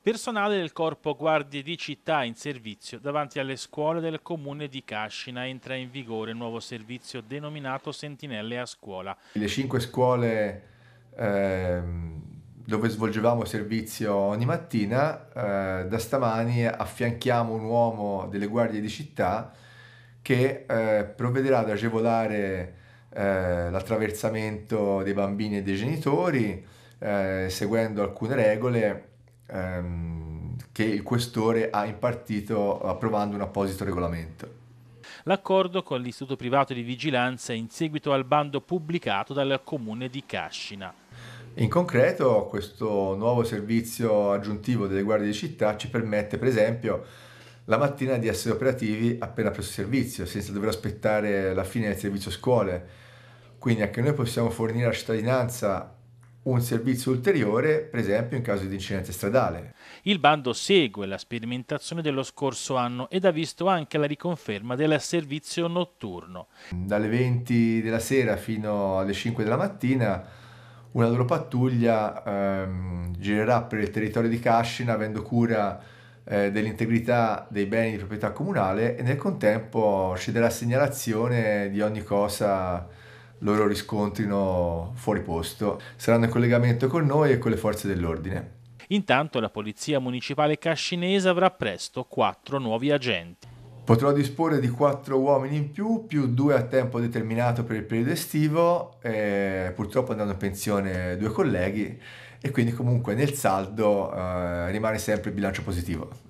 Personale del corpo guardie di città in servizio davanti alle scuole del comune di Cascina entra in vigore il nuovo servizio denominato Sentinelle a scuola. Le cinque scuole eh, dove svolgevamo servizio ogni mattina, eh, da stamani affianchiamo un uomo delle guardie di città che eh, provvederà ad agevolare eh, l'attraversamento dei bambini e dei genitori eh, seguendo alcune regole ehm, che il questore ha impartito eh, approvando un apposito regolamento. L'accordo con l'Istituto Privato di Vigilanza è in seguito al bando pubblicato dal comune di Cascina. In concreto questo nuovo servizio aggiuntivo delle guardie di città ci permette per esempio la mattina di essere operativi appena presso servizio, senza dover aspettare la fine del servizio scuole. Quindi anche noi possiamo fornire alla cittadinanza un servizio ulteriore, per esempio in caso di incidente stradale. Il bando segue la sperimentazione dello scorso anno ed ha visto anche la riconferma del servizio notturno. Dalle 20 della sera fino alle 5 della mattina una loro pattuglia ehm, girerà per il territorio di Cascina avendo cura eh, dell'integrità dei beni di proprietà comunale e nel contempo ci darà segnalazione di ogni cosa loro riscontrino fuori posto. Saranno in collegamento con noi e con le forze dell'ordine. Intanto la Polizia Municipale Cascinese avrà presto quattro nuovi agenti. Potrò disporre di quattro uomini in più, più due a tempo determinato per il periodo estivo, purtroppo andranno in pensione due colleghi e quindi comunque nel saldo eh, rimane sempre il bilancio positivo.